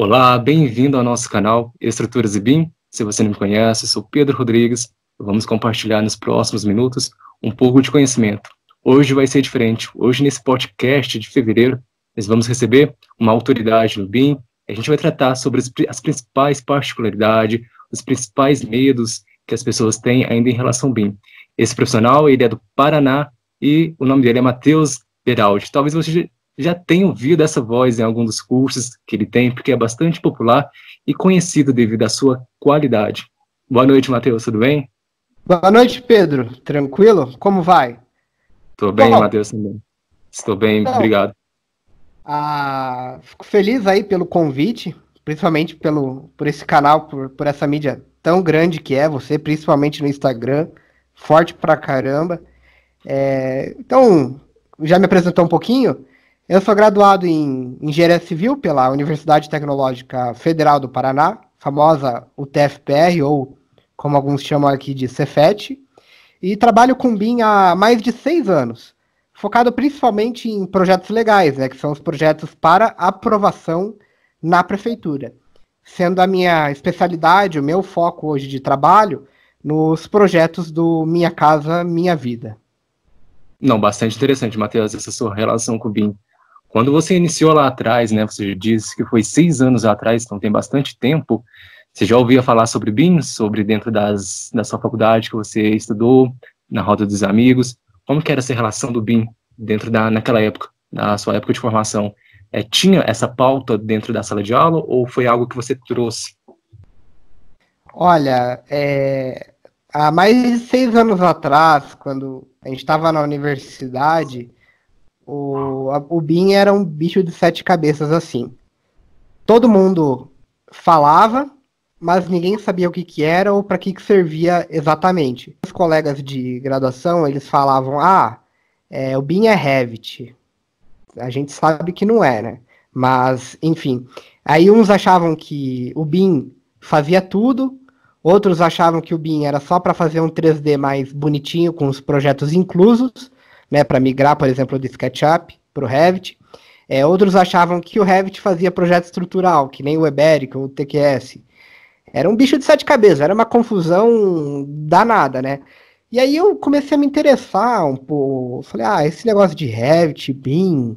Olá, bem-vindo ao nosso canal Estruturas e BIM. Se você não me conhece, eu sou Pedro Rodrigues. Vamos compartilhar nos próximos minutos um pouco de conhecimento. Hoje vai ser diferente. Hoje, nesse podcast de fevereiro, nós vamos receber uma autoridade no BIM. A gente vai tratar sobre as principais particularidades, os principais medos que as pessoas têm ainda em relação ao BIM. Esse profissional, ele é do Paraná e o nome dele é Matheus Beraldi. Talvez você já tem ouvido essa voz em algum dos cursos que ele tem, porque é bastante popular e conhecido devido à sua qualidade. Boa noite, Matheus, tudo bem? Boa noite, Pedro. Tranquilo? Como vai? Estou bem, Bom, Matheus, também. Estou bem, então, obrigado. Ah, fico feliz aí pelo convite, principalmente pelo, por esse canal, por, por essa mídia tão grande que é você, principalmente no Instagram, forte pra caramba. É, então, já me apresentou um pouquinho? Eu sou graduado em Engenharia Civil pela Universidade Tecnológica Federal do Paraná, famosa UTFPR, ou como alguns chamam aqui de Cefet, e trabalho com BIM há mais de seis anos, focado principalmente em projetos legais, né, que são os projetos para aprovação na prefeitura, sendo a minha especialidade, o meu foco hoje de trabalho, nos projetos do Minha Casa Minha Vida. Não, bastante interessante, Matheus, essa sua relação com o BIM. Quando você iniciou lá atrás, né, você disse que foi seis anos atrás, então tem bastante tempo, você já ouvia falar sobre BIMs, sobre dentro das, da sua faculdade que você estudou, na roda dos amigos, como que era essa relação do BIM dentro da, naquela época, na sua época de formação? É, tinha essa pauta dentro da sala de aula ou foi algo que você trouxe? Olha, é, há mais de seis anos atrás, quando a gente estava na universidade, o, o Bin era um bicho de sete cabeças assim. Todo mundo falava, mas ninguém sabia o que, que era ou para que, que servia exatamente. Os colegas de graduação, eles falavam, ah, é, o BIM é Revit. A gente sabe que não é, né? Mas, enfim. Aí uns achavam que o BIM fazia tudo, outros achavam que o BIM era só para fazer um 3D mais bonitinho, com os projetos inclusos, né, para migrar, por exemplo, do SketchUp para o Revit. É, outros achavam que o Revit fazia projeto estrutural, que nem o Eberic ou o TQS. Era um bicho de sete cabeças, era uma confusão danada, né? E aí eu comecei a me interessar um pouco. Falei, ah, esse negócio de Revit, BIM,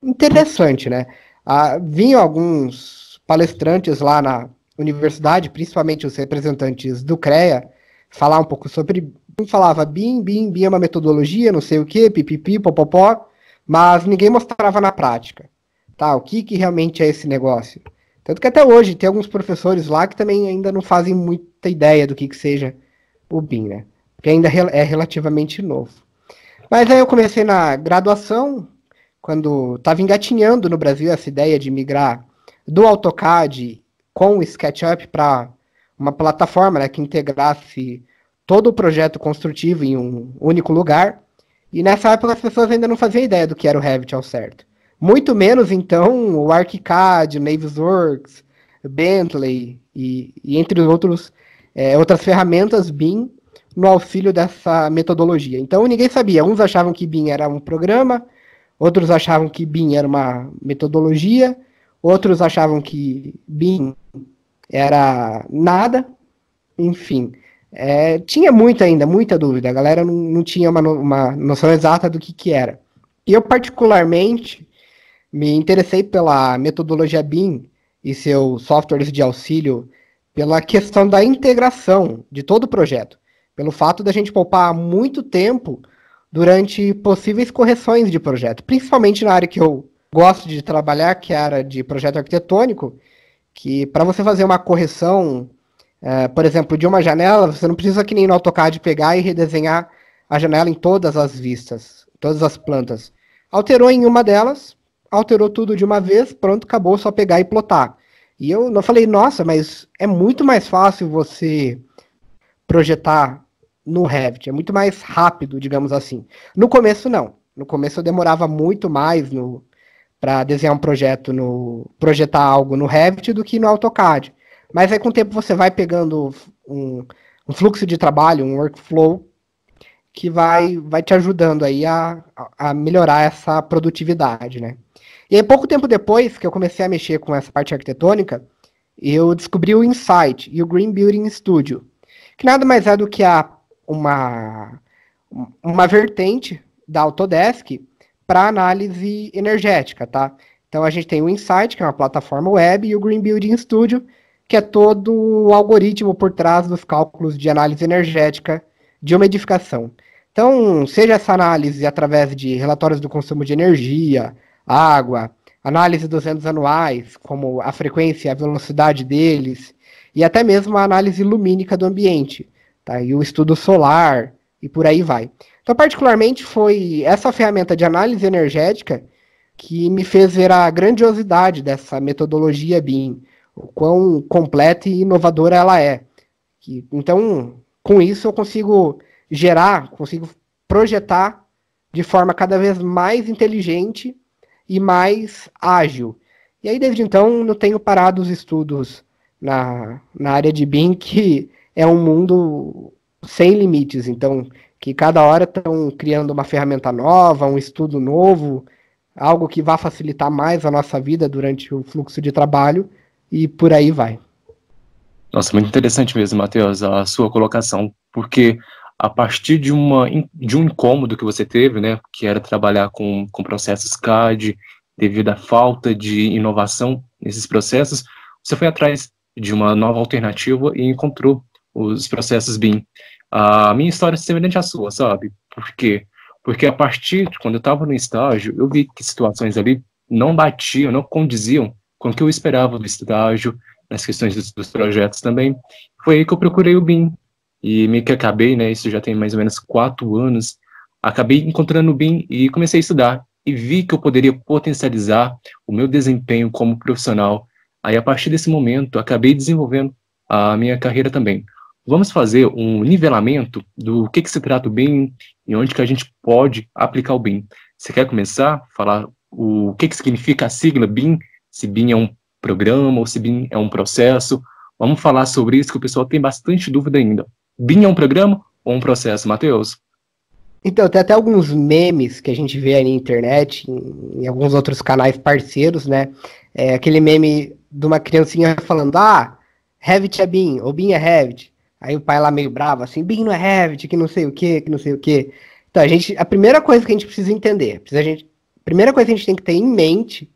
interessante, né? Ah, vinham alguns palestrantes lá na universidade, principalmente os representantes do CREA, falar um pouco sobre falava BIM, BIM, BIM é uma metodologia, não sei o que, pipipi, popopó, mas ninguém mostrava na prática, tá? O que, que realmente é esse negócio. Tanto que até hoje tem alguns professores lá que também ainda não fazem muita ideia do que, que seja o BIM, né? Porque ainda é relativamente novo. Mas aí eu comecei na graduação, quando estava engatinhando no Brasil essa ideia de migrar do AutoCAD com o SketchUp para uma plataforma né, que integrasse todo o projeto construtivo em um único lugar. E nessa época as pessoas ainda não faziam ideia do que era o Revit ao certo. Muito menos, então, o ArchiCAD, Navisworks, Bentley e, e entre outros, é, outras ferramentas BIM no auxílio dessa metodologia. Então ninguém sabia. Uns achavam que BIM era um programa, outros achavam que BIM era uma metodologia, outros achavam que BIM era nada, enfim. É, tinha muita ainda, muita dúvida. A galera não, não tinha uma, uma noção exata do que, que era. E eu, particularmente, me interessei pela metodologia BIM e seus softwares de auxílio pela questão da integração de todo o projeto. Pelo fato da gente poupar muito tempo durante possíveis correções de projeto, principalmente na área que eu gosto de trabalhar, que é a área de projeto arquitetônico, que para você fazer uma correção é, por exemplo, de uma janela, você não precisa que nem no AutoCAD pegar e redesenhar a janela em todas as vistas, todas as plantas. Alterou em uma delas, alterou tudo de uma vez, pronto, acabou, só pegar e plotar. E eu não falei, nossa, mas é muito mais fácil você projetar no Revit, é muito mais rápido, digamos assim. No começo não. No começo eu demorava muito mais para desenhar um projeto no projetar algo no Revit do que no AutoCAD. Mas aí com o tempo você vai pegando um, um fluxo de trabalho, um workflow que vai, vai te ajudando aí a, a melhorar essa produtividade, né? E aí, pouco tempo depois que eu comecei a mexer com essa parte arquitetônica, eu descobri o Insight e o Green Building Studio, que nada mais é do que a, uma, uma vertente da Autodesk para análise energética, tá? Então, a gente tem o Insight, que é uma plataforma web, e o Green Building Studio, que é todo o algoritmo por trás dos cálculos de análise energética de uma edificação. Então, seja essa análise através de relatórios do consumo de energia, água, análise dos eventos anuais, como a frequência e a velocidade deles, e até mesmo a análise lumínica do ambiente, tá? e o estudo solar, e por aí vai. Então, particularmente, foi essa ferramenta de análise energética que me fez ver a grandiosidade dessa metodologia BIM, o quão completa e inovadora ela é. E, então, com isso, eu consigo gerar, consigo projetar de forma cada vez mais inteligente e mais ágil. E aí, desde então, não tenho parado os estudos na, na área de BIM, que é um mundo sem limites. Então, que cada hora estão criando uma ferramenta nova, um estudo novo, algo que vá facilitar mais a nossa vida durante o fluxo de trabalho e por aí vai. Nossa, muito interessante mesmo, Matheus, a sua colocação, porque a partir de, uma, de um incômodo que você teve, né, que era trabalhar com, com processos CAD, devido à falta de inovação nesses processos, você foi atrás de uma nova alternativa e encontrou os processos BIM. A minha história é semelhante à sua, sabe? Por quê? Porque a partir de quando eu estava no estágio, eu vi que situações ali não batiam, não condiziam com o que eu esperava do estágio, nas questões dos, dos projetos também. Foi aí que eu procurei o BIM. E meio que acabei, né? Isso já tem mais ou menos quatro anos. Acabei encontrando o BIM e comecei a estudar. E vi que eu poderia potencializar o meu desempenho como profissional. Aí, a partir desse momento, acabei desenvolvendo a minha carreira também. Vamos fazer um nivelamento do que, que se trata o BIM e onde que a gente pode aplicar o BIM. Você quer começar? Falar o que, que significa a sigla BIM se BIM é um programa ou se BIM é um processo. Vamos falar sobre isso, que o pessoal tem bastante dúvida ainda. BIM é um programa ou um processo, Matheus? Então, tem até alguns memes que a gente vê aí na internet, em, em alguns outros canais parceiros, né? É aquele meme de uma criancinha falando, ah, Revit é BIM, ou BIM é Revit. Aí o pai lá meio bravo, assim, BIM não é Revit, que não sei o que, que não sei o que. Então, a gente, a primeira coisa que a gente precisa entender, precisa a gente, a primeira coisa que a gente tem que ter em mente,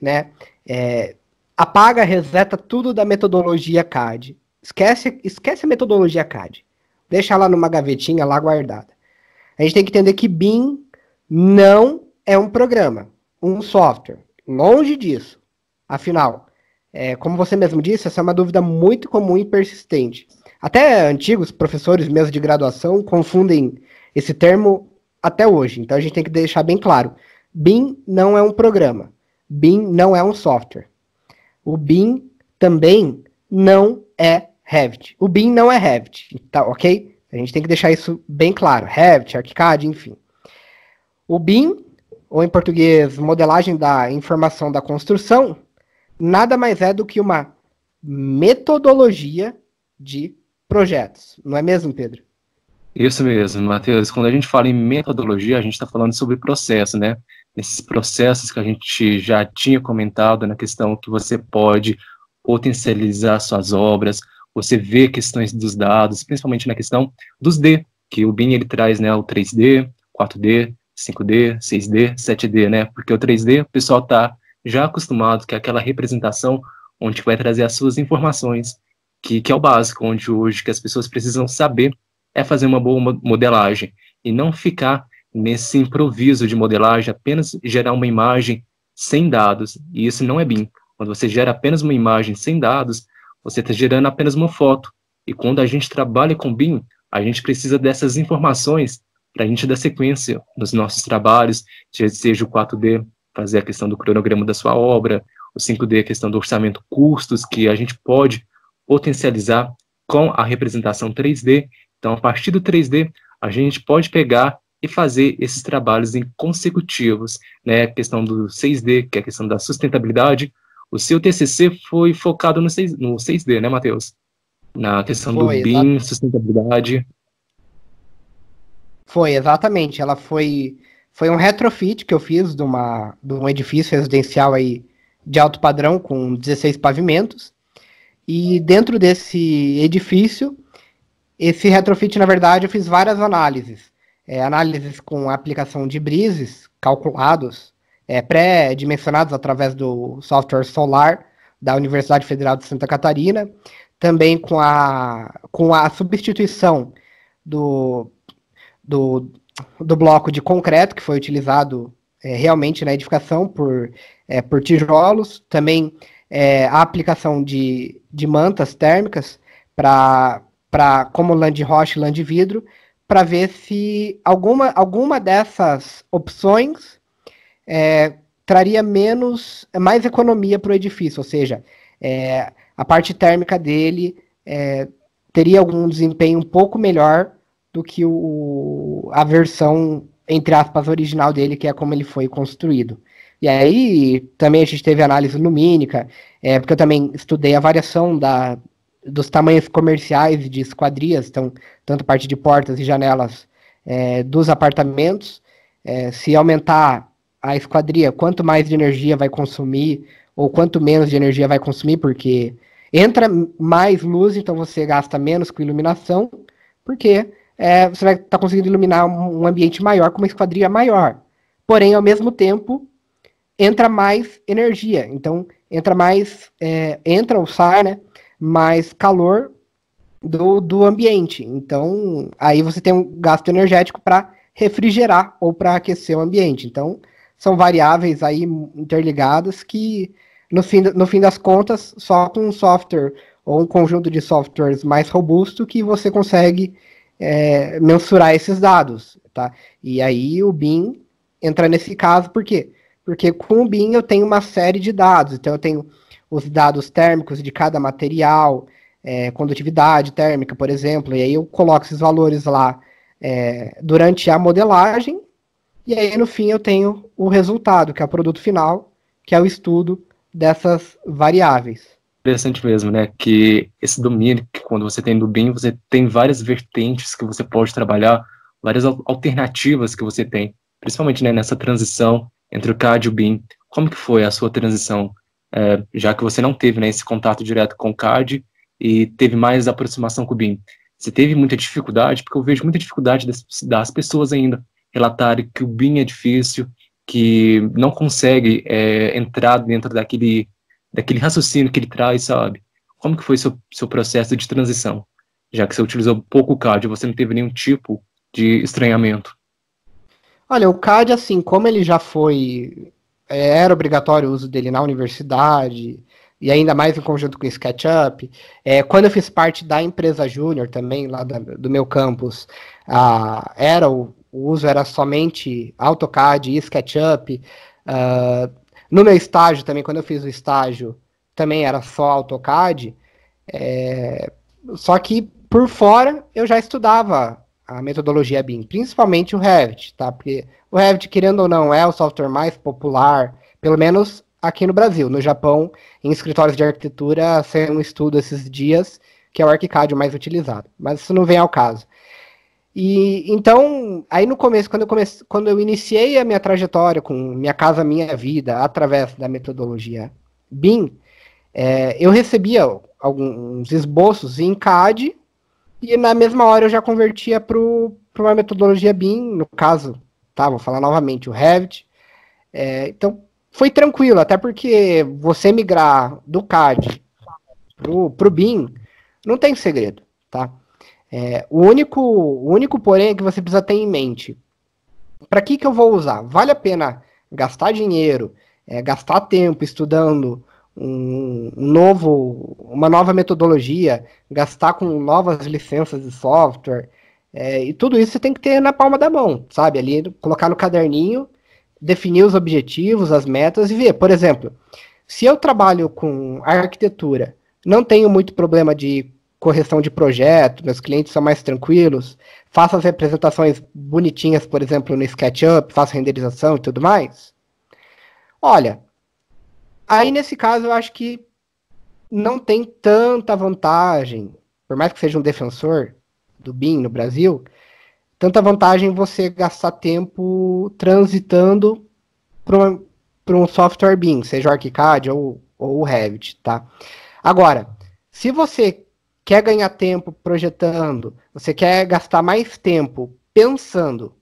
né, é, apaga, reseta tudo da metodologia CAD. Esquece, esquece a metodologia CAD. Deixa lá numa gavetinha lá guardada. A gente tem que entender que BIM não é um programa, um software. Longe disso. Afinal, é, como você mesmo disse, essa é uma dúvida muito comum e persistente. Até antigos professores mesmo de graduação confundem esse termo até hoje. Então a gente tem que deixar bem claro. BIM não é um programa. BIM não é um software. O BIM também não é Revit. O BIM não é Revit, tá ok? A gente tem que deixar isso bem claro. Revit, ArchiCAD, enfim. O BIM, ou em português, modelagem da informação da construção, nada mais é do que uma metodologia de projetos. Não é mesmo, Pedro? Isso mesmo, Matheus. Quando a gente fala em metodologia, a gente está falando sobre processo, né? nesses processos que a gente já tinha comentado na questão que você pode potencializar suas obras, você vê questões dos dados, principalmente na questão dos D, que o BIM ele traz, né, o 3D, 4D, 5D, 6D, 7D, né, porque o 3D o pessoal tá já acostumado que é aquela representação onde vai trazer as suas informações, que, que é o básico, onde hoje que as pessoas precisam saber é fazer uma boa modelagem e não ficar nesse improviso de modelagem, apenas gerar uma imagem sem dados, e isso não é BIM. Quando você gera apenas uma imagem sem dados, você está gerando apenas uma foto. E quando a gente trabalha com BIM, a gente precisa dessas informações para a gente dar sequência nos nossos trabalhos, seja o 4D, fazer a questão do cronograma da sua obra, o 5D, a questão do orçamento custos, que a gente pode potencializar com a representação 3D. Então, a partir do 3D, a gente pode pegar e fazer esses trabalhos em consecutivos, né? A questão do 6D, que é a questão da sustentabilidade. O seu TCC foi focado no, 6, no 6D, né, Matheus? Na questão foi, do BIM, sustentabilidade. Foi, exatamente. Ela foi, foi um retrofit que eu fiz de, uma, de um edifício residencial aí de alto padrão, com 16 pavimentos. E dentro desse edifício, esse retrofit, na verdade, eu fiz várias análises é, análises com aplicação de brises calculados, é, pré-dimensionados através do software Solar da Universidade Federal de Santa Catarina, também com a, com a substituição do, do, do bloco de concreto que foi utilizado é, realmente na edificação por, é, por tijolos, também é, a aplicação de, de mantas térmicas para como lã de rocha e lã de vidro, para ver se alguma, alguma dessas opções é, traria menos, mais economia para o edifício, ou seja, é, a parte térmica dele é, teria algum desempenho um pouco melhor do que o, a versão, entre aspas, original dele, que é como ele foi construído. E aí também a gente teve análise lumínica, é, porque eu também estudei a variação da, dos tamanhos comerciais de esquadrias, então, tanto parte de portas e janelas é, dos apartamentos. É, se aumentar a esquadria, quanto mais de energia vai consumir, ou quanto menos de energia vai consumir, porque entra mais luz, então você gasta menos com iluminação, porque é, você vai estar tá conseguindo iluminar um, ambiente maior com uma esquadria maior. Porém, ao mesmo tempo, entra mais energia, então entra mais, é, entra ou sai, né? mais calor do, do ambiente. Então, aí você tem um gasto energético para refrigerar ou para aquecer o ambiente. Então, são variáveis aí interligadas que, no fim, no fim das contas, só com um software ou um conjunto de softwares mais robusto que você consegue é, mensurar esses dados, tá? E aí o BIM entra nesse caso, por quê? Porque com o BIM eu tenho uma série de dados, então eu tenho os dados térmicos de cada material, é, condutividade térmica, por exemplo, e aí eu coloco esses valores lá é, durante a modelagem, e aí no fim eu tenho o resultado, que é o produto final, que é o estudo dessas variáveis. Interessante mesmo, né? Que esse domínio, que quando você tem do BIM, você tem várias vertentes que você pode trabalhar, várias alternativas que você tem, principalmente né, nessa transição entre o CAD e o BIM. Como que foi a sua transição é, já que você não teve né, esse contato direto com o CAD e teve mais aproximação com o BIM. Você teve muita dificuldade, porque eu vejo muita dificuldade das, das pessoas ainda relatarem que o BIM é difícil, que não consegue é, entrar dentro daquele, daquele raciocínio que ele traz, sabe? Como que foi seu, seu processo de transição? Já que você utilizou pouco o CAD, você não teve nenhum tipo de estranhamento. Olha, o CAD, assim, como ele já foi é, era obrigatório o uso dele na universidade, e ainda mais em conjunto com o SketchUp. É, quando eu fiz parte da empresa júnior também, lá da, do meu campus, era o, o, uso era somente AutoCAD e SketchUp. Ah, no meu estágio também, quando eu fiz o estágio, também era só AutoCAD. É, só que por fora eu já estudava a metodologia BIM, principalmente o Revit, tá? Porque o Revit, querendo ou não, é o software mais popular, pelo menos aqui no Brasil. No Japão, em escritórios de arquitetura, sem um estudo esses dias que é o ArchiCAD mais utilizado, mas isso não vem ao caso. E então, aí no começo, quando eu comecei, quando eu iniciei a minha trajetória com minha casa, minha vida, através da metodologia BIM, é, eu recebia alguns esboços em CAD e na mesma hora eu já convertia para uma metodologia BIM, no caso, tá? Vou falar novamente, o Revit. É, então, foi tranquilo, até porque você migrar do CAD pro, pro BIM não tem segredo, tá? É, o único, o único porém é que você precisa ter em mente, para que que eu vou usar? Vale a pena gastar dinheiro, é, gastar tempo estudando um novo, uma nova metodologia, gastar com novas licenças de software, é, e tudo isso você tem que ter na palma da mão, sabe? Ali colocar no caderninho, definir os objetivos, as metas e ver. Por exemplo, se eu trabalho com arquitetura, não tenho muito problema de correção de projeto, meus clientes são mais tranquilos, faço as representações bonitinhas, por exemplo, no SketchUp, faço renderização e tudo mais. Olha, Aí, nesse caso, eu acho que não tem tanta vantagem, por mais que seja um defensor do BIM no Brasil, tanta vantagem você gastar tempo transitando para um software BIM, seja o ArchiCAD ou, ou o Revit, tá? Agora, se você quer ganhar tempo projetando, você quer gastar mais tempo pensando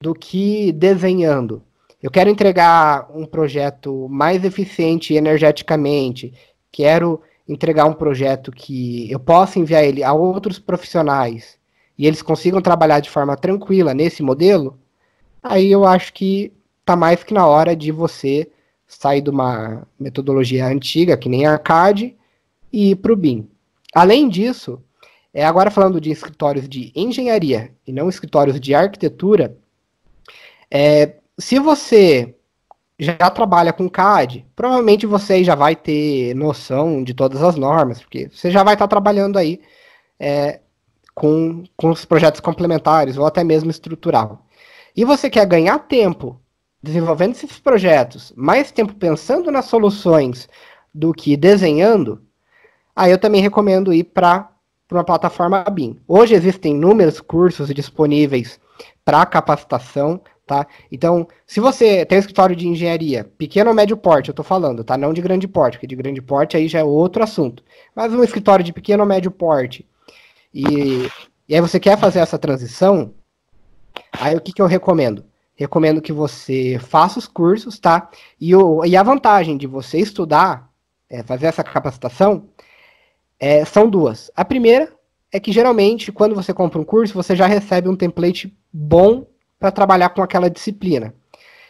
do que desenhando, eu quero entregar um projeto mais eficiente energeticamente, quero entregar um projeto que eu possa enviar ele a outros profissionais e eles consigam trabalhar de forma tranquila nesse modelo, aí eu acho que tá mais que na hora de você sair de uma metodologia antiga, que nem a CAD, e ir para o BIM. Além disso, é agora falando de escritórios de engenharia e não escritórios de arquitetura, é, se você já trabalha com CAD, provavelmente você já vai ter noção de todas as normas, porque você já vai estar tá trabalhando aí é, com, com os projetos complementares ou até mesmo estrutural. E você quer ganhar tempo desenvolvendo esses projetos, mais tempo pensando nas soluções do que desenhando, aí eu também recomendo ir para uma plataforma BIM. Hoje existem inúmeros cursos disponíveis para capacitação, tá? Então, se você tem um escritório de engenharia, pequeno ou médio porte, eu estou falando, tá? Não de grande porte, porque de grande porte aí já é outro assunto. Mas um escritório de pequeno ou médio porte, e, e aí você quer fazer essa transição, aí o que, que eu recomendo? Recomendo que você faça os cursos, tá? E, o, e a vantagem de você estudar, é, fazer essa capacitação, é, são duas. A primeira é que geralmente, quando você compra um curso, você já recebe um template bom para trabalhar com aquela disciplina.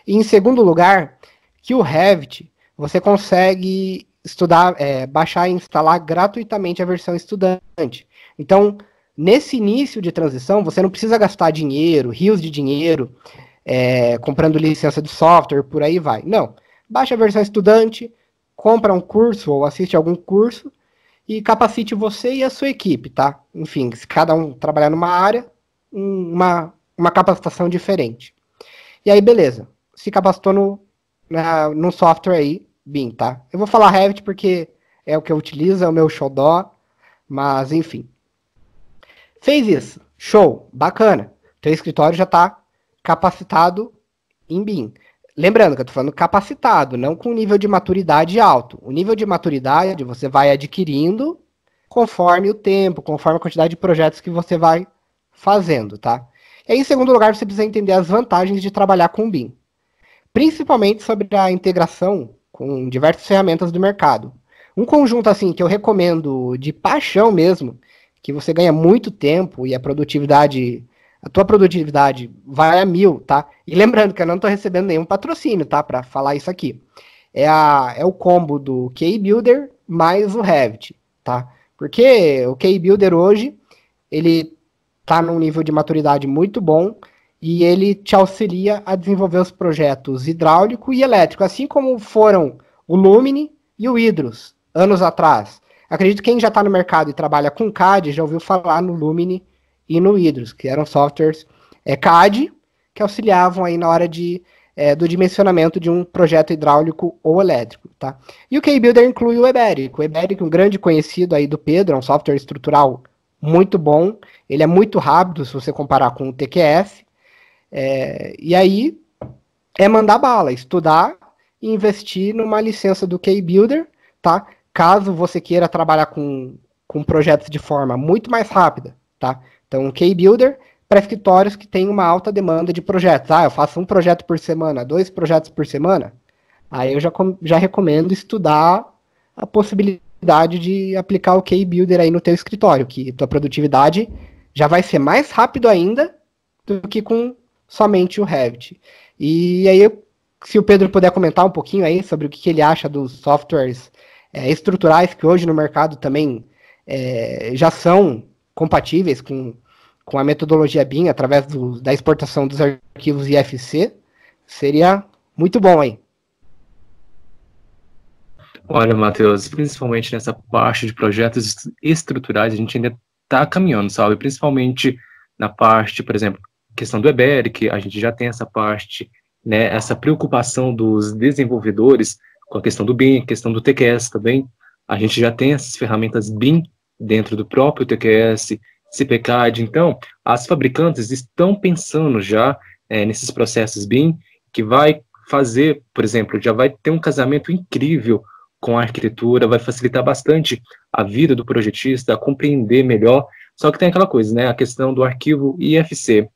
E em segundo lugar, que o Revit você consegue estudar, é, baixar e instalar gratuitamente a versão estudante. Então, nesse início de transição, você não precisa gastar dinheiro, rios de dinheiro, é, comprando licença de software, por aí vai. Não. Baixa a versão estudante, compra um curso ou assiste algum curso e capacite você e a sua equipe, tá? Enfim, se cada um trabalhar numa área, uma uma capacitação diferente. E aí, beleza. Se capacitou no, na, num software aí, BIM, tá? Eu vou falar Revit porque é o que eu utilizo, é o meu xodó, mas enfim. Fez isso. Show. Bacana. Teu escritório já está capacitado em BIM. Lembrando que eu tô falando capacitado, não com nível de maturidade alto. O nível de maturidade você vai adquirindo conforme o tempo, conforme a quantidade de projetos que você vai fazendo, tá? E é, em segundo lugar, você precisa entender as vantagens de trabalhar com o BIM, principalmente sobre a integração com diversas ferramentas do mercado. Um conjunto assim que eu recomendo de paixão mesmo, que você ganha muito tempo e a produtividade, a tua produtividade vai a mil, tá? E lembrando que eu não estou recebendo nenhum patrocínio, tá? Para falar isso aqui. É, a, é o combo do K-Builder mais o Revit, tá? Porque o K-Builder hoje, ele está num nível de maturidade muito bom e ele te auxilia a desenvolver os projetos hidráulico e elétrico, assim como foram o Lumine e o Hidros anos atrás. Acredito que quem já está no mercado e trabalha com CAD já ouviu falar no Lumine e no Hidros, que eram softwares é, CAD que auxiliavam aí na hora de, é, do dimensionamento de um projeto hidráulico ou elétrico. Tá? E o K-Builder inclui o Eberic. O Eberic, um grande conhecido aí do Pedro, é um software estrutural muito bom. Ele é muito rápido se você comparar com o TQF. É, e aí é mandar bala, estudar e investir numa licença do K-Builder, tá? Caso você queira trabalhar com, com projetos de forma muito mais rápida, tá? Então, K-Builder para escritórios que têm uma alta demanda de projetos. Ah, eu faço um projeto por semana, dois projetos por semana. Aí eu já, já recomendo estudar a possibilidade possibilidade de aplicar o Key builder aí no teu escritório, que tua produtividade já vai ser mais rápido ainda do que com somente o Revit. E aí, se o Pedro puder comentar um pouquinho aí sobre o que, ele acha dos softwares é, estruturais que hoje no mercado também é, já são compatíveis com, com a metodologia BIM através do, da exportação dos arquivos IFC, seria muito bom aí. Olha, Matheus, principalmente nessa parte de projetos estruturais, a gente ainda está caminhando, sabe? Principalmente na parte, por exemplo, questão do EBERIC, a gente já tem essa parte, né, essa preocupação dos desenvolvedores com a questão do BIM, questão do TQS também. A gente já tem essas ferramentas BIM dentro do próprio TQS, CPCAD. Então, as fabricantes estão pensando já é, nesses processos BIM, que vai fazer, por exemplo, já vai ter um casamento incrível com a arquitetura, vai facilitar bastante a vida do projetista, a compreender melhor. Só que tem aquela coisa, né? A questão do arquivo IFC,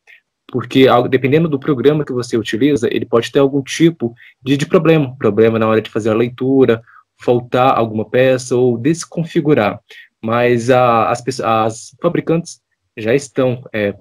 porque dependendo do programa que você utiliza, ele pode ter algum tipo de, de problema, problema na hora de fazer a leitura, faltar alguma peça ou desconfigurar. Mas a, as, as, fabricantes já estão é,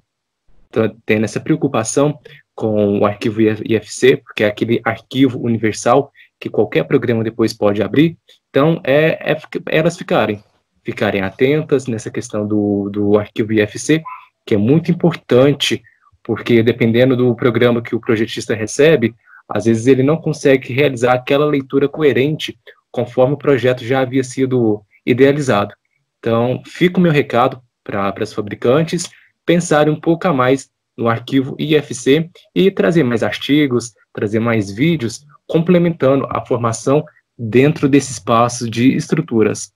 tendo essa preocupação com o arquivo IFC, porque é aquele arquivo universal que qualquer programa depois pode abrir. Então, é, é elas ficarem, ficarem atentas nessa questão do, do arquivo IFC, que é muito importante, porque dependendo do programa que o projetista recebe, às vezes ele não consegue realizar aquela leitura coerente conforme o projeto já havia sido idealizado. Então, fica o meu recado para as fabricantes pensarem um pouco a mais no arquivo IFC e trazer mais artigos, trazer mais vídeos complementando a formação dentro desse espaço de estruturas